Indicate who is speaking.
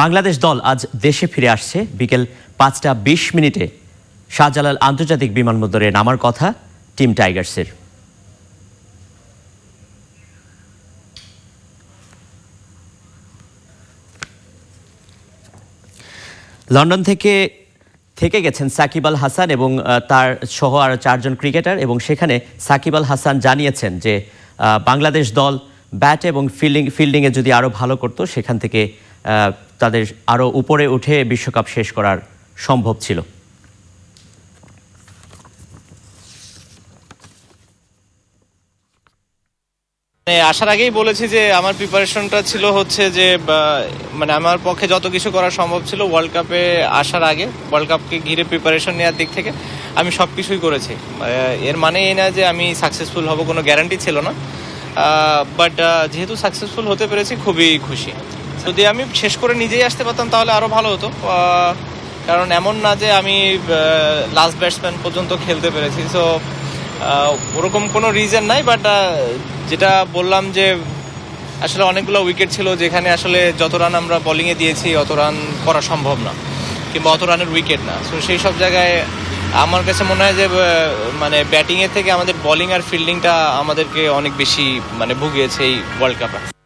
Speaker 1: বাংলাদেশ দল আজ দেশে ফিরে আসছে বিকেল পাঁচটা বিশ মিনিটে শাহজালাল আন্তর্জাতিক বিমানবন্দরে নামার কথা টিম টাইগার্সের লন্ডন থেকে থেকে গেছেন সাকিব আল হাসান এবং তার সহ আর চারজন ক্রিকেটার এবং সেখানে সাকিব আল হাসান জানিয়েছেন যে বাংলাদেশ দল ব্যাট এবং ফিল্ডিং ফিল্ডিংয়ে যদি আরও ভালো করতো সেখান থেকে তাদের আরও উপরে উঠে বিশ্বকাপ শেষ করার সম্ভব ছিল
Speaker 2: মানে আসার আগেই বলেছি যে আমার প্রিপারেশনটা ছিল হচ্ছে যে মানে আমার পক্ষে যত কিছু করা সম্ভব ছিল ওয়ার্ল্ড কাপে আসার আগে ওয়ার্ল্ড কাপকে ঘিরে প্রিপারেশন নেওয়ার দিক থেকে আমি সব কিছুই করেছি এর মানে এই না যে আমি সাকসেসফুল হব কোনো গ্যারান্টি ছিল না বাট যেহেতু সাকসেসফুল হতে পেরেছি খুবই খুশি যদি আমি শেষ করে নিজেই আসতে পারতাম তাহলে আরও ভালো হতো কারণ এমন না যে আমি লাস্ট ব্যাটসম্যান পর্যন্ত খেলতে পেরেছি সো ওরকম কোনো রিজন নাই বাট যেটা বললাম যে আসলে অনেকগুলো উইকেট ছিল যেখানে আসলে যত রান আমরা বলিংয়ে দিয়েছি অত রান করা সম্ভব না কিংবা অত রানের উইকেট না সো সেই সব জায়গায় আমার কাছে মনে হয় যে মানে ব্যাটিংয়ের থেকে আমাদের বলিং আর ফিল্ডিংটা আমাদেরকে অনেক বেশি মানে ভুগিয়েছে এই ওয়ার্ল্ড কাপে